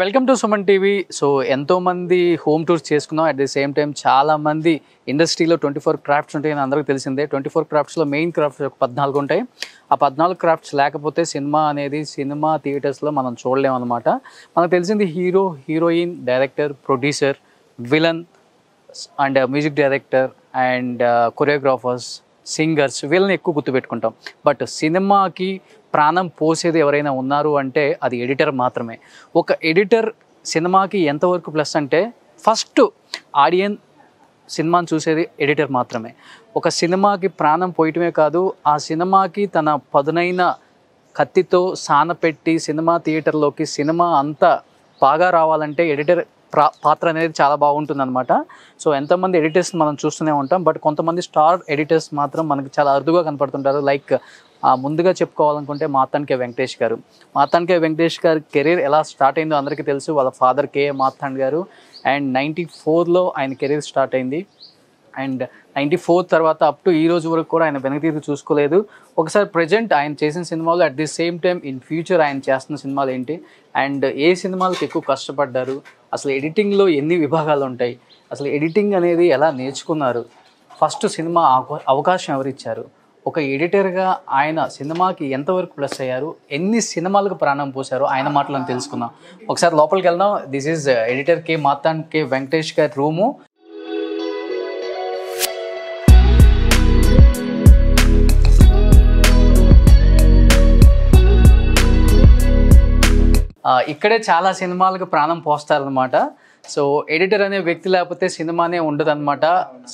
welcome to Suman TV so ఎంతోమంది home tours చేసుకున్నాం at the same time చాలామంది ఇండస్ట్రీలో ట్వంటీ ఫోర్ క్రాఫ్ట్స్ ఉంటాయని అందరికీ తెలిసిందే ట్వంటీ ఫోర్ క్రాఫ్ట్స్లో మెయిన్ క్రాఫ్ట్స్ ఒక పద్నాలుగు ఉంటాయి ఆ పద్నాలుగు క్రాఫ్ట్స్ లేకపోతే సినిమా అనేది సినిమా థియేటర్స్లో మనం చూడలేమన్నమాట మనకు తెలిసింది hero heroine director producer villain and music director and choreographers singers వీళ్ళని ఎక్కువ గుర్తుపెట్టుకుంటాం బట్ సినిమాకి ప్రాణం పోసేది ఎవరైనా ఉన్నారు అంటే అది ఎడిటర్ మాత్రమే ఒక ఎడిటర్ సినిమాకి ఎంతవరకు ప్లస్ అంటే ఫస్ట్ ఆడియన్ సినిమాను చూసేది ఎడిటర్ మాత్రమే ఒక సినిమాకి ప్రాణం పోయటమే కాదు ఆ సినిమాకి తన పదునైన కత్తితో సానపెట్టి సినిమా థియేటర్లోకి సినిమా అంతా బాగా రావాలంటే ఎడిటర్ పాత్ర అనేది చాలా బాగుంటుంది అనమాట సో ఎంతమంది ఎడిటర్స్ మనం చూస్తూనే ఉంటాం బట్ కొంతమంది స్టార్ ఎడిటర్స్ మాత్రం మనకి చాలా అరుదుగా కనపడుతుంటారు లైక్ ముందుగా చెప్పుకోవాలనుకుంటే మాతాన్కే వెంకటేష్ గారు మాతాన్కే వెంకటేష్ గారి కెరీర్ ఎలా స్టార్ట్ అయిందో అందరికీ తెలుసు వాళ్ళ ఫాదర్ కేఏ మాతాన్ గారు అండ్ నైంటీ ఫోర్లో ఆయన కెరీర్ స్టార్ట్ అయింది అండ్ నైంటీ ఫోర్ తర్వాత అప్ టు ఈ రోజు వరకు కూడా ఆయన వెనక తీరు చూసుకోలేదు ఒకసారి ప్రజెంట్ ఆయన చేసిన సినిమాలు at the same time in future ఆయన చేస్తున్న సినిమాలు ఏంటి అండ్ ఏ సినిమాలకు ఎక్కువ కష్టపడ్డారు అసలు ఎడిటింగ్లో ఎన్ని విభాగాలు ఉంటాయి అసలు ఎడిటింగ్ అనేది ఎలా నేర్చుకున్నారు ఫస్ట్ సినిమా అవకాశం ఎవరిచ్చారు ఒక ఎడిటర్గా ఆయన సినిమాకి ఎంతవరకు ప్లస్ అయ్యారు ఎన్ని సినిమాలకు ప్రాణం పోశారు ఆయన మాటలను తెలుసుకుందాం ఒకసారి లోపలికి వెళ్దాం this is editor K Marthand K Venkatesh గారి రూము ఇక్కడే చాలా సినిమాలకు ప్రాణం పోస్తారనమాట సో ఎడిటర్ అనే వ్యక్తి లేకపోతే సినిమానే అనమాట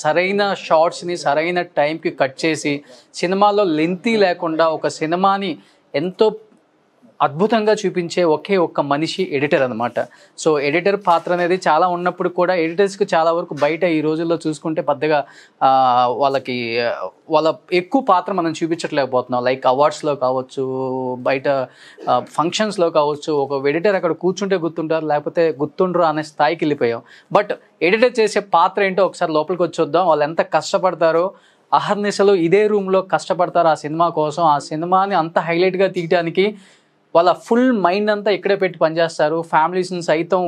సరైన షార్ట్స్ని సరైన టైంకి కట్ చేసి సినిమాలో లెంతీ లేకుండా ఒక సినిమాని ఎంతో అద్భుతంగా చూపించే ఒకే ఒక్క మనిషి ఎడిటర్ అనమాట సో ఎడిటర్ పాత్ర అనేది చాలా ఉన్నప్పుడు కూడా ఎడిటర్స్కి చాలా వరకు బయట ఈ రోజుల్లో చూసుకుంటే పెద్దగా వాళ్ళకి వాళ్ళ ఎక్కువ పాత్ర మనం చూపించట్లేకపోతున్నాం లైక్ అవార్డ్స్లో కావచ్చు బయట ఫంక్షన్స్లో కావచ్చు ఒక ఎడిటర్ అక్కడ కూర్చుంటే గుర్తుంటారు లేకపోతే గుర్తుండరు అనే స్థాయికి వెళ్ళిపోయాం బట్ ఎడిటర్ చేసే పాత్ర ఏంటో ఒకసారి లోపలికి వచ్చి వాళ్ళు ఎంత కష్టపడతారో అహర్నిశలు ఇదే రూమ్లో కష్టపడతారు ఆ సినిమా కోసం ఆ సినిమాని అంత హైలైట్గా తీయడానికి వాళ్ళ ఫుల్ మైండ్ అంతా ఇక్కడే పెట్టి పనిచేస్తారు ఫ్యామిలీస్ని సైతం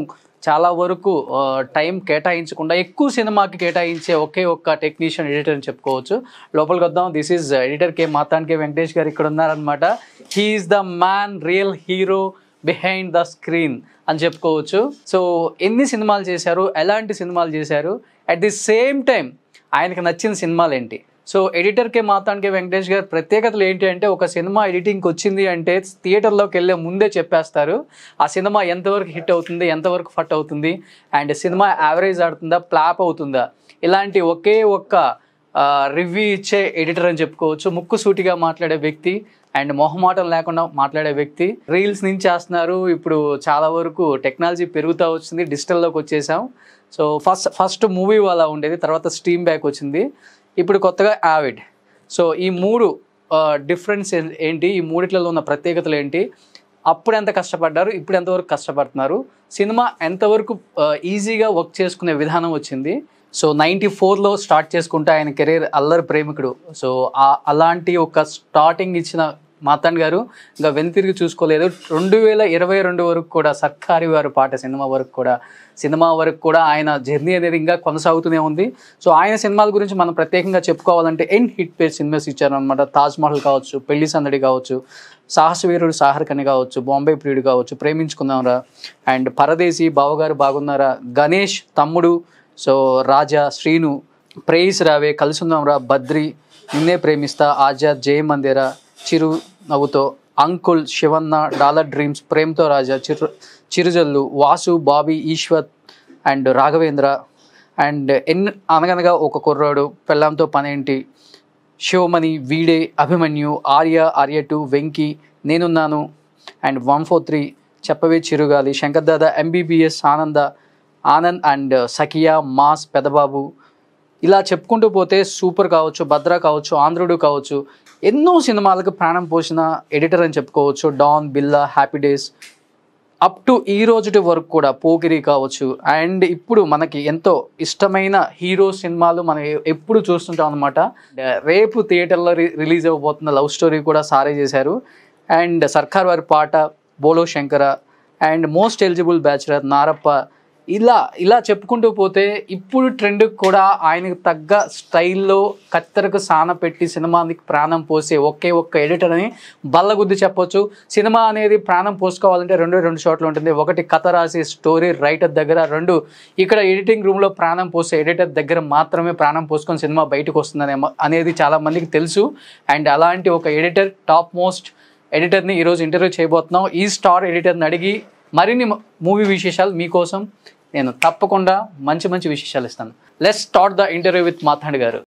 చాలా వరకు టైం కేటాయించకుండా ఎక్కువ సినిమాకి కేటాయించే ఒకే ఒక్క టెక్నీషియన్ ఎడిటర్ అని చెప్పుకోవచ్చు లోపలికి వద్దాం దిస్ ఈజ్ ఎడిటర్ కే మాతానికి వెంకటేష్ గారు ఇక్కడ ఉన్నారనమాట he is the man real hero behind the screen అని చెప్పుకోవచ్చు సో ఎన్ని సినిమాలు చేశారు ఎలాంటి సినిమాలు చేశారు అట్ ది సేమ్ టైం ఆయనకు నచ్చిన సినిమాలు ఏంటి సో ఎడిటర్కే మాతానికి వెంకటేష్ గారు ప్రత్యేకతలు ఏంటి అంటే ఒక సినిమా ఎడిటింగ్కి వచ్చింది అంటే థియేటర్లోకి వెళ్ళే ముందే చెప్పేస్తారు ఆ సినిమా ఎంతవరకు హిట్ అవుతుంది ఎంతవరకు ఫట్ అవుతుంది అండ్ సినిమా యావరేజ్ ఆడుతుందా ప్లాప్ అవుతుందా ఇలాంటి ఒకే ఒక్క రివ్యూ ఇచ్చే ఎడిటర్ అని చెప్పుకోవచ్చు ముక్కు సూటిగా మాట్లాడే వ్యక్తి అండ్ మొహమాటం లేకుండా మాట్లాడే వ్యక్తి రీల్స్ నుంచి చేస్తున్నారు ఇప్పుడు చాలా వరకు టెక్నాలజీ పెరుగుతూ వచ్చింది డిజిటల్లోకి వచ్చేసాం సో ఫస్ట్ ఫస్ట్ మూవీ వాళ్ళ ఉండేది తర్వాత స్టీమ్ బ్యాక్ వచ్చింది ఇప్పుడు కొత్తగా యావిడ్ సో ఈ మూడు డిఫరెన్స్ ఏంటి ఈ మూడిట్లలో ఉన్న ప్రత్యేకతలు ఏంటి అప్పుడు ఎంత కష్టపడ్డారు ఇప్పుడు ఎంతవరకు కష్టపడుతున్నారు సినిమా ఎంతవరకు ఈజీగా వర్క్ చేసుకునే విధానం వచ్చింది సో నైంటీ ఫోర్లో స్టార్ట్ చేసుకుంటే ఆయన కెరీర్ అల్లరి ప్రేమికుడు సో అలాంటి ఒక స్టార్టింగ్ ఇచ్చిన మాతాండ్ గారు ఇంకా వెనుతిరిగి చూసుకోలేదు రెండు వేల ఇరవై రెండు వరకు కూడా సర్కారి వారు పాట సినిమా వరకు కూడా సినిమా వరకు కూడా ఆయన జర్నీ అనేది ఇంకా కొనసాగుతూనే ఉంది సో ఆయన సినిమాల గురించి మనం ప్రత్యేకంగా చెప్పుకోవాలంటే ఎన్ హిట్ పేర్ సినిమాస్ ఇచ్చారనమాట తాజ్ మహల్ కావచ్చు పెళ్లి సందడి కావచ్చు సాహసవీరుడు సాహర్కని కావచ్చు బాంబే ప్రియుడు కావచ్చు ప్రేమించుకున్నారా అండ్ పరదేశీ బావగారు బాగున్నారా గణేష్ తమ్ముడు సో రాజా శ్రీను ప్రేయస్ రావే రా బద్రి నిన్నే ప్రేమిస్తా ఆజాద్ జయ Mandira Chiru Navvutho Uncle Sivanna Dollar Dreams Premtho Raja Chiru Chirujallu Vasu Bobby Eeswar and Raghavendra and N Anaganaga Oka Kurradu Pellamtho Panenti Sivamani Veede Abhimanyu Arya Arya two Venky Nenunnanu and one four three చెప్పవే చిరుగాలి Shankar Dada MBBS Ananda Anand and Sakhiya Mass Pedababu ఇలా చెప్పుకుంటూ పోతే సూపర్ కావచ్చు భద్ర కావచ్చు ఆంధ్రుడు కావచ్చు ఎన్నో సినిమాలకు ప్రాణం పోసిన ఎడిటర్ అని చెప్పుకోవచ్చు డాన్ బిల్లా హ్యాపీ డేస్ అప్ టు ఈ రోజుటి వర్క్ కూడా పోకిరి కావచ్చు అండ్ ఇప్పుడు మనకి ఎంతో ఇష్టమైన హీరో సినిమాలు మనం ఎప్పుడు చూస్తుంటాం అనమాట రేపు థియేటర్లో రిలీజ్ అవ్వబోతున్న లవ్ స్టోరీ కూడా సారే చేశారు అండ్ సర్కార్ Vaari Paata Bhola Shankar and most eligible bachelor Naarappa ఇలా ఇలా చెప్పుకుంటూ పోతే ఇప్పుడు ట్రెండ్ కూడా ఆయనకు తగ్గ స్టైల్లో కత్తెరకు సాన పెట్టి సినిమానికి ప్రాణం పోసే ఒకే ఒక్క ఎడిటర్ అని బల్లగుద్ది చెప్పొచ్చు సినిమా అనేది ప్రాణం పోసుకోవాలంటే రెండు రెండు చోట్ల ఉంటుంది ఒకటి కథ రాసే స్టోరీ రైటర్ దగ్గర రెండు ఇక్కడ ఎడిటింగ్ రూమ్లో ప్రాణం పోసే ఎడిటర్ దగ్గర మాత్రమే ప్రాణం పోసుకొని సినిమా బయటకు వస్తుందని అనేది చాలామందికి తెలుసు అండ్ అలాంటి ఒక ఎడిటర్ టాప్ మోస్ట్ ఎడిటర్ని ఈరోజు ఇంటర్వ్యూ చేయబోతున్నాం ఈ స్టార్ ఎడిటర్ని అడిగి మరిన్ని మూవీ విశేషాలు మీకోసం నేను తప్పకుండా మంచి మంచి విశేషాలు ఇస్తాను let's start the interview with Marthand గారు